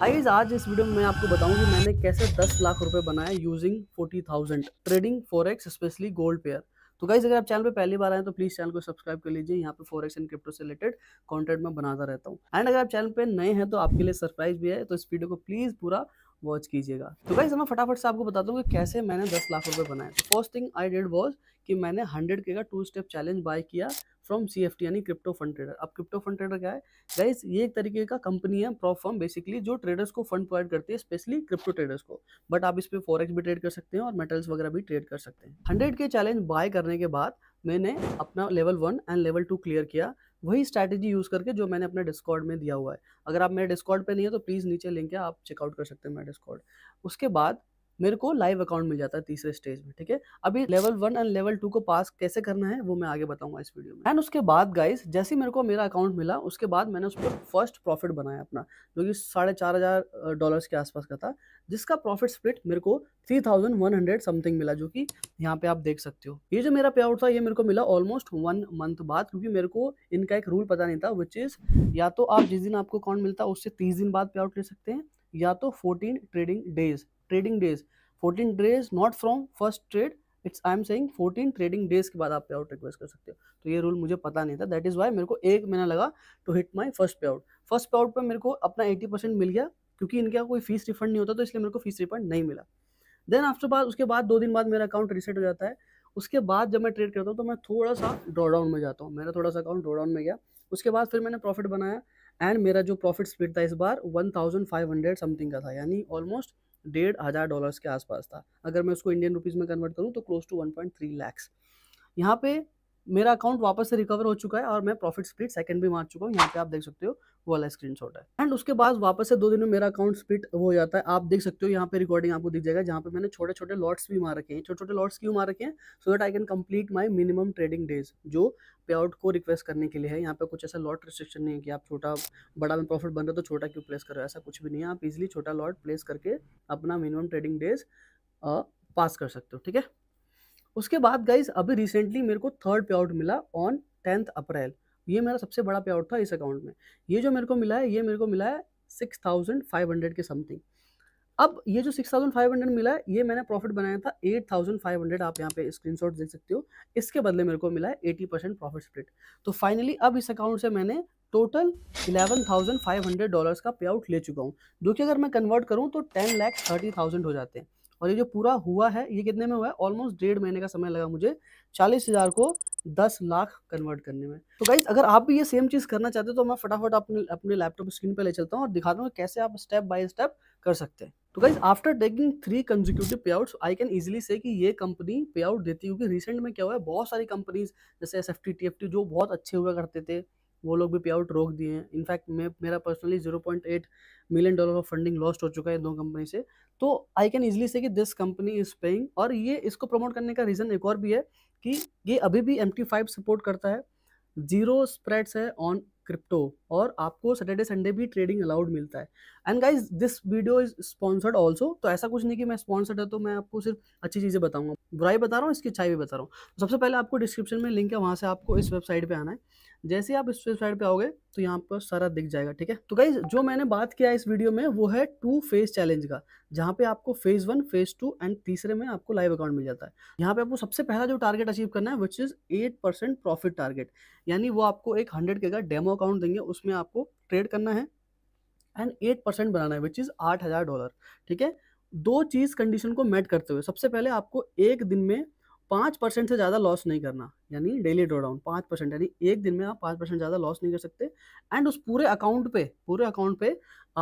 highs आज इस video में मैं आपको बताऊंगी मैंने कैसे 10 लाख रुपए बनाए using 40,000 trading forex specially gold pair तो गाइज अगर आप चैनल पे पहली बार आए तो प्लीज चैनल को सब्सक्राइब कर लीजिए यहाँ पे फॉरेक्स एंड क्रिप्टो से रिलेटेड कंटेंट मैं बनाता रहता हूँ एंड अगर आप चैनल पे नए हैं तो आपके लिए सरप्राइज भी है तो इस वीडियो को प्लीज पूरा वॉच कीजिएगा तो गाइज मैं फटाफट से आपको बता दूँ कि कैसे मैंने दस लाख रुपए बनाए first thing I did was कि मैंने हंड्रेड के का टू स्टेप चैलेंज बाय किया फ्रॉम सी एफ टी यानी क्रिप्टो फंड ट्रेडर अब क्रिप्टो फंड ट्रेडर क्या है गाइस ये एक तरीके का कंपनी है प्रॉप फॉर्म बेसिकली जो ट्रेडर्स को फंड प्रोवाइड करती है स्पेशली क्रिप्टो ट्रेडर्स को बट आप इस पर एक्स भी ट्रेड कर सकते हैं और मेटल्स वगैरह भी ट्रेड कर सकते हैं हंड्रेड के चैलेंज बाय करने के बाद मैंने अपना level one and level two clear किया वही स्ट्रैटेजी यूज़ करके जो मैंने अपने डिस्कॉर्ड में दिया हुआ है अगर आप मेरे डिस्कॉर्ड पे नहीं है तो प्लीज़ नीचे लिंक है आप चेकआउट कर सकते हैं मेरा डिस्कॉर्ड उसके बाद मेरे को लाइव अकाउंट मिल जाता है तीसरे स्टेज में ठीक है अभी level one and level two को पास कैसे करना है वो मैं आगे बताऊंगा इस वीडियो में एंड उसके बाद गाइस जैसे मेरे को मेरा अकाउंट मिला उसके बाद मैंने उस पर फर्स्ट प्रॉफिट बनाया अपना जो कि साढ़े चार हज़ार डॉलर के आसपास का था जिसका प्रॉफिट स्प्लिट मेरे को three thousand one hundred something मिला जो कि यहाँ पे आप देख सकते हो ये जो मेरा पे आउट था ये मेरे को मिला ऑलमोस्ट वन मंथ बाद क्योंकि मेरे को इनका एक रूल पता नहीं था विच इज़ या तो आप जिस दिन आपको अकाउंट मिलता है उससे तीस दिन बाद पे आउट ले सकते हैं या तो 14 trading days trading days 14 days not from first trade it's I am saying 14 trading days के बाद आप पे आउट रिक्वेस्ट कर सकते हो तो ये रूल मुझे पता नहीं था दैट इज़ वाई मेरे को एक महीना लगा to hit my first pay out first pay out पर मेरे को अपना एटी परसेंट मिल गया क्योंकि इनका कोई फीस रिफंड नहीं होता तो इसलिए मेरे को फीस रिफंड नहीं मिला देन आफ्टर बाद उसके बाद दो दिन बाद मेरा अकाउंट रिसेट हो जाता है उसके बाद जब मैं ट्रेड करता हूँ तो मैं थोड़ा सा ड्रॉडाउन में जाता हूँ मेरा थोड़ा सा अकाउंट ड्रॉडाउन में गया उसके बाद फिर मैंने प्रॉफिट बनाया एंड मेरा जो प्रॉफिट स्प्लिट था इस बार one thousand five hundred something का था यानी ऑलमोस्ट डेढ़ हज़ार डॉलर्स के आसपास था अगर मैं उसको इंडियन रुपीज़ में कन्वर्ट करूँ तो close to one point three lakhs यहाँ पे मेरा अकाउंट वापस से रिकवर हो चुका है और मैं प्रॉफिट स्प्लिट सेकंड भी मार चुका हूँ यहाँ पे आप देख सकते हो वो वाला स्क्रीन शॉट है एंड उसके बाद वापस से दो दिन में मेरा अकाउंट स्प्लिट हो जाता है आप देख सकते हो यहाँ पे रिकॉर्डिंग आपको दिख जाएगा जहाँ पे मैंने छोटे छोटे लॉट्स भी मार रखे हैं छोटे छोटे लॉट्स क्यों मार रखे हैं so that I can complete my minimum trading days जो पे आउट को रिक्वेस्ट करने के लिए है यहाँ पे कुछ ऐसा लॉट रिस्ट्रिक्शन नहीं है कि आप छोटा बड़ा में प्रॉफिट बन रहे हो तो छोटा क्यों प्लेस कर रहे ऐसा कुछ भी नहीं है आप इजिली छोटा लॉट प्लेस करके अपना मिनिमम ट्रेडिंग डेज पास कर सकते हो ठीक है उसके बाद गाइज अभी रिसेंटली मेरे को थर्ड पे आउट मिला ऑन टेंथ अप्रैल ये मेरा सबसे बड़ा पे आउट था इस अकाउंट में ये जो मेरे को मिला है ये मेरे को मिला है सिक्स थाउजेंड फाइव हंड्रेड के समथिंग अब ये जो सिक्स थाउजेंड फाइव हंड्रेड मिला है ये मैंने प्रॉफिट बनाया था एट थाउजेंड फाइव हंड्रेड आप यहाँ पे शॉट देख सकते हो इसके बदले मेरे को मिला है एटी परसेंट प्रॉफिट स्प्लिट तो फाइनली अब इस अकाउंट से मैंने total eleven thousand five hundred dollars का पे आउट ले चुका हूँ जो कि अगर मैं कन्वर्ट करूँ तो टेन लैख थर्टी थाउजेंड हो जाते हैं और ये जो पूरा हुआ है ये कितने में हुआ है ऑलमोस्ट डेढ़ महीने का समय लगा मुझे चालीस हज़ार को दस लाख कन्वर्ट करने में तो गाइज अगर आप भी ये सेम चीज़ करना चाहते हो तो मैं फटाफट अपने अपने लैपटॉप स्क्रीन पर ले चलता हूँ और दिखाता हूँ कैसे आप स्टेप बाय स्टेप कर सकते हैं तो guys after taking three consecutive pay outs I can easily say कि ये कंपनी पे आउट देती है क्योंकि रिसेंट में क्या हुआ है बहुत सारी कंपनीज जैसे S F T T F T जो बहुत अच्छे हुआ करते थे वो लोग भी पे आउट रोक दिए हैं इनफैक्ट मैं मेरा personally zero point eight million dollar of funding lost हो चुका है दो कंपनी से तो आई कैन इजली से कि दिस कंपनी इज पेइंग और ये इसको प्रमोट करने का रीज़न एक और भी है कि ये अभी भी एम टी फाइव सपोर्ट करता है जीरो स्प्रेड्स है ऑन क्रिप्टो और आपको सैटरडे संडे भी ट्रेडिंग अलाउड मिलता है and guys this video is sponsored also तो ऐसा कुछ नहीं कि मैं स्पॉन्सर्ड है तो मैं आपको सिर्फ अच्छी चीज़ें बताऊंगा बुराई बता रहा हूँ इसकी अच्छाई भी बता रहा हूँ तो सबसे पहले आपको डिस्क्रिप्शन में लिंक है वहाँ से आपको इस वेबसाइट पर आना है जैसे आप इस वेबसाइट पे आओगे तो यहाँ पर सारा दिख जाएगा ठीक है तो गाइज जो मैंने बात किया इस वीडियो में वो है टू फेज चैलेंज का जहाँ पे आपको phase one phase two and तीसरे में आपको लाइव अकाउंट मिल जाता है यहाँ पे आपको सबसे पहला जो टारगेट अचीव करना है which is eight profit target यानी वो आपको एक हंड्रेड के का डेमो अकाउंट देंगे उसमें आपको ट्रेड करना है एंड एट परसेंट बनाना है विच इज़ आठ हज़ार डॉलर ठीक है दो चीज़ कंडीशन को मेट करते हुए सबसे पहले आपको एक दिन में पाँच परसेंट से ज़्यादा लॉस नहीं करना यानी डेली ड्रॉडाउन पाँच परसेंट यानी एक दिन में आप पाँच परसेंट ज़्यादा लॉस नहीं कर सकते एंड उस पूरे अकाउंट पे पूरे अकाउंट पे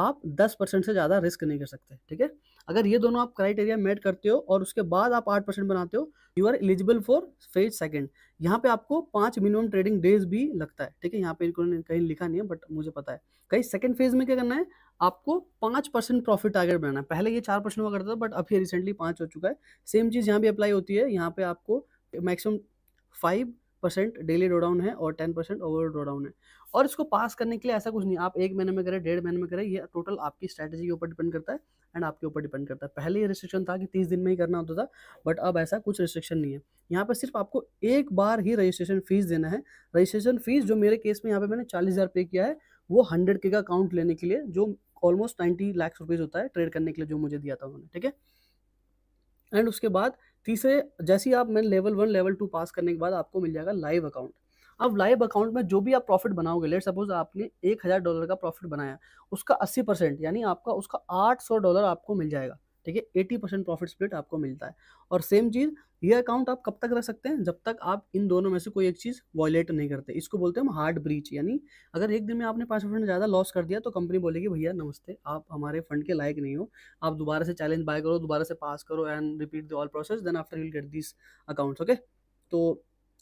आप दस परसेंट से ज़्यादा रिस्क नहीं कर सकते ठीक है अगर ये दोनों आप क्राइटेरिया मेट करते हो और उसके बाद आप आठ परसेंट बनाते हो you are eligible for phase second यहाँ पे आपको पांच मिनिमम ट्रेडिंग डेज भी लगता है ठीक है यहाँ पे इनको कहीं लिखा नहीं है बट मुझे पता है कहीं सेकंड फेज में क्या करना है आपको पाँच परसेंट प्रॉफिट टारगेट बनाना है पहले ये चार परसेंट हुआ करता था बट अभी रिसेंटली पाँच हो चुका है सेम चीज़ यहाँ भी अप्लाई होती है यहाँ पे आपको maximum five percent daily drawdown है और टेन परसेंट ओवरऑल ड्रोडाउन है और इसको पास करने के लिए ऐसा कुछ नहीं आप एक महीने में करें डेढ़ महीने में करें ये टोटल आपकी स्ट्रैटेजी के ऊपर डिपेंड करता है एंड आपके ऊपर डिपेंड करता है पहले ये रिस्ट्रिक्शन था कि तीस दिन में ही करना होता था बट अब ऐसा कुछ रिस्ट्रिक्शन नहीं है यहाँ पर सिर्फ आपको एक बार ही रजिस्ट्रेशन फीस देना है रजिस्ट्रेशन फीस जो मेरे केस में यहाँ पे मैंने चालीस हज़ार पे किया है वो हंड्रेड के का अकाउंट लेने के लिए जो ऑलमोस्ट नाइन्टी लैक्स रुपीज़ होता है ट्रेड करने के लिए जो मुझे दिया था उन्होंने ठीक है एंड उसके बाद तीसरे जैसे ही आप मैंने level one level two pass करने के बाद आपको मिल जाएगा लाइव अकाउंट अब लाइव अकाउंट में जो भी आप प्रॉफिट बनाओगे लेट सपोज आपने एक हज़ार डॉलर का प्रॉफिट बनाया उसका अस्सी परसेंट यानी आपका उसका आठ सौ डॉलर आपको मिल जाएगा ठीक है एटी परसेंट प्रॉफिट स्प्लिट आपको मिलता है और सेम चीज़ ये अकाउंट आप कब तक रख सकते हैं जब तक आप इन दोनों में से कोई एक चीज़ वॉयलेट नहीं करते इसको बोलते हैं हम हार्ड ब्रीच यानी अगर एक दिन में आपने पाँच परसेंट ज़्यादा लॉस कर दिया तो कंपनी बोलेगी भैया नमस्ते आप हमारे फंड के लायक नहीं हो आप दोबारा से चैलेंज बाय करो दोबारा से पास करो and repeat the all process then after you get this accounts okay तो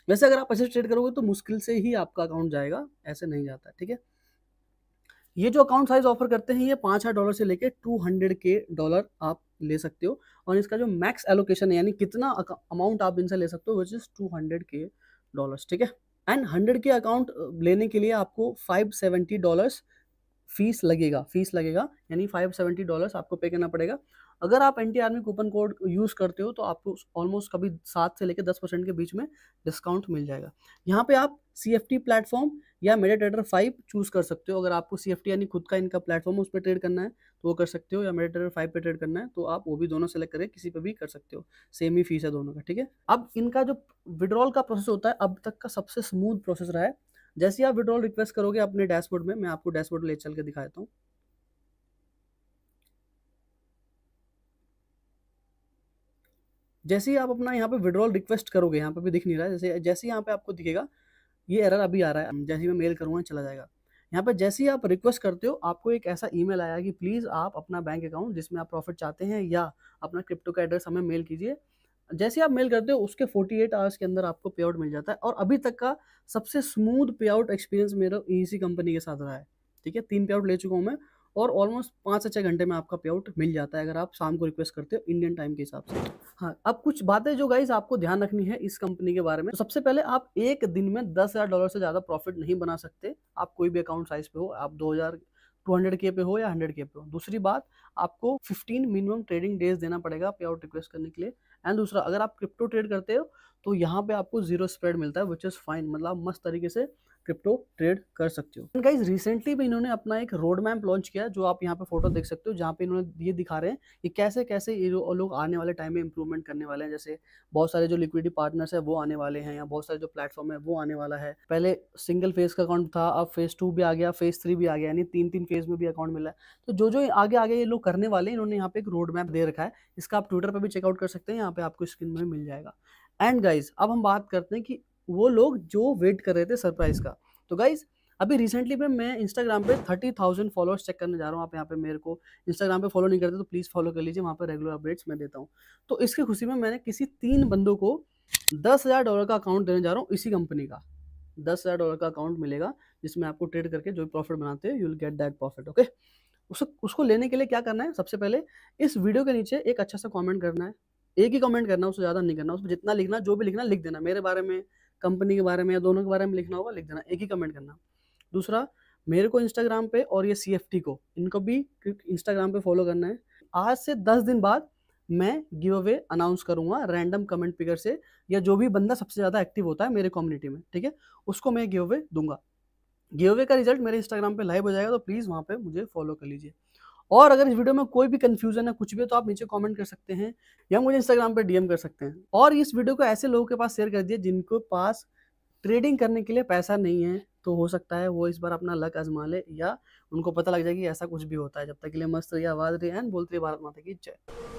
वैसे अगर आप ऐसे ट्रेड करोगे तो मुश्किल से ही आपका अकाउंट जाएगा ऐसे नहीं जाता ठीक है ये जो अकाउंट साइज ऑफर करते हैं ये पाँच हज़ार डॉलर से लेके टू हंड्रेड के डॉलर आप ले सकते हो और इसका जो मैक्स एलोकेशन है यानी कितना अमाउंट आप इनसे ले सकते हो which is two hundred K dollars ठीक है एंड हंड्रेड के अकाउंट लेने के लिए आपको फाइव सेवेंटी डॉलर्स फीस लगेगा फीस लगेगा यानी फाइव सेवेंटी डॉलर्स आपको पे करना पड़ेगा अगर आप N T army coupon code use करते हो तो आपको ऑलमोस्ट कभी सात से लेकर दस परसेंट के बीच में डिस्काउंट मिल जाएगा यहाँ पे आप सी एफ टी प्लेटफॉर्म या मेडा ट्रेडर फाइव चूज़ कर सकते हो अगर आपको सी एफ टी यानी खुद का इनका प्लेटफॉर्म उस पर ट्रेड करना है तो वो कर सकते हो या मेडा ट्रेडर फाइव पर ट्रेड करना है तो आप वो भी दोनों सेलेक्ट करके किसी पर भी कर सकते हो सेम ही फीस है दोनों का ठीक है अब इनका जो विड्रॉल का प्रोसेस होता है अब तक का सबसे स्मूथ प्रोसेस रहा है जैसे आप विड्रॉल रिक्वेस्ट करोगे अपने डैशबोर्ड में मैं आपको डैशबोर्ड ले चल के दिखा देता हूँ जैसे ही आप अपना यहाँ पे विड्रॉल रिक्वेस्ट करोगे यहाँ पे भी दिख नहीं रहा है जैसे जैसे यहाँ पे आपको दिखेगा ये एरर अभी आ रहा है जैसे ही मैं मेल करूँगा चला जाएगा यहाँ पे जैसे ही आप रिक्वेस्ट करते हो आपको एक ऐसा ईमेल आया कि प्लीज़ आप अपना बैंक अकाउंट जिसमें आप प्रॉफिट चाहते हैं या अपना क्रिप्टो का एड्रेस हमें मेल कीजिए जैसे आप मेल करते हो उसके 48 आवर्स के अंदर आपको पे आउट मिल जाता है और अभी तक का सबसे स्मूथ पे आउट एक्सपीरियंस मेरा ई e कंपनी के साथ रहा है ठीक है तीन पे आउट ले चुका हूँ मैं और ऑलमोस्ट पाँच से छः घंटे में आपका पे आउट मिल जाता है अगर आप शाम को रिक्वेस्ट करते हो इंडियन टाइम के हिसाब से हाँ अब कुछ बातें जो गाइज आपको ध्यान रखनी है इस कंपनी के बारे में तो सबसे पहले आप एक दिन में दस हज़ार डॉलर से ज़्यादा प्रॉफिट नहीं बना सकते आप कोई भी अकाउंट साइज पे हो आप दो हज़ार टू हंड्रेड के पे हो या हंड्रेड के पे हो दूसरी बात आपको फिफ्टीन मिनिमम ट्रेडिंग डेज देना पड़ेगा पे आउट रिक्वेस्ट करने के लिए एंड दूसरा अगर आप क्रिप्टो ट्रेड करते हो तो यहाँ पे आपको जीरो स्प्रेड मिलता है विच इज़ फाइन मतलब मस्त तरीके से क्रिप्टो ट्रेड कर सकते हो एंड गाइज रिसेंटली भी इन्होंने अपना एक रोड मैप लॉन्च किया जो आप यहाँ पे फोटो देख सकते हो जहाँ पे इन्होंने ये दिखा रहे हैं कि कैसे कैसे ये लोग आने वाले टाइम में इंप्रूवमेंट करने वाले हैं जैसे बहुत सारे जो लिक्विडिटी पार्टनर्स है वो आने वाले हैं या बहुत सारे जो प्लेटफॉर्म है वो आने वाला है पहले सिंगल फेज का अकाउंट था अब फेज टू भी आ गया फेज थ्री भी आ गया यानी तीन तीन फेज में भी अकाउंट मिला है तो जो जो आगे आगे ये लोग करने वाले हैं इन्होंने यहाँ पे एक रोड मैप दे रखा है इसका आप ट्विटर पर भी चेकआउट कर सकते हैं यहाँ पे आपको स्क्रीन में मिल जाएगा एंड गाइज अब हम बात करते हैं कि वो लोग जो वेट कर रहे थे सरप्राइज का तो गाइज अभी रिसेंटली पे मैं इंस्टाग्राम पे थर्टी थाउजेंड फॉलोअर्स चेक करने जा रहा हूँ आप यहाँ पे मेरे को इंस्टाग्राम पे फॉलो नहीं करते तो प्लीज़ फॉलो कर लीजिए वहाँ पे रेगुलर अपडेट्स मैं देता हूँ तो इसकी खुशी में मैंने किसी तीन बंदों को दस हज़ार डॉलर का अकाउंट देने जा रहा हूँ इसी कंपनी का दस हज़ार डॉलर का अकाउंट मिलेगा जिसमें आपको ट्रेड करके जो प्रॉफिट बनाते हैं you will get that profit okay उसको उसको लेने के लिए क्या करना है सबसे पहले इस वीडियो के नीचे एक अच्छा सा कॉमेंट करना है एक ही कमेंट करना है उससे ज़्यादा नहीं करना उसमें जितना लिखना जो भी लिखना लिख देना मेरे बारे में कंपनी के बारे में या दोनों के बारे में लिखना होगा लिख देना एक ही कमेंट करना दूसरा मेरे को इंस्टाग्राम पे और ये सी को इनको भी इंस्टाग्राम पे फॉलो करना है आज से दस दिन बाद मैं गिव अवे अनाउंस करूंगा रैंडम कमेंट पिकर से या जो भी बंदा सबसे ज़्यादा एक्टिव होता है मेरे कम्युनिटी में ठीक है उसको मैं गिव अवे दूंगा गिव अवे का रिजल्ट मेरे इंस्टाग्राम पे लाइव हो जाएगा तो प्लीज़ वहाँ पे मुझे फॉलो कर लीजिए और अगर इस वीडियो में कोई भी कन्फ्यूजन है कुछ भी तो आप नीचे कमेंट कर सकते हैं या मुझे इंस्टाग्राम पर डीएम कर सकते हैं और इस वीडियो को ऐसे लोगों के पास शेयर कर दिए जिनके पास ट्रेडिंग करने के लिए पैसा नहीं है तो हो सकता है वो इस बार अपना लक आजमा ले या उनको पता लग जाए कि ऐसा कुछ भी होता है जब तक के लिए मस्त रही आवाज रही एंड बोलते रही भारत माता की जय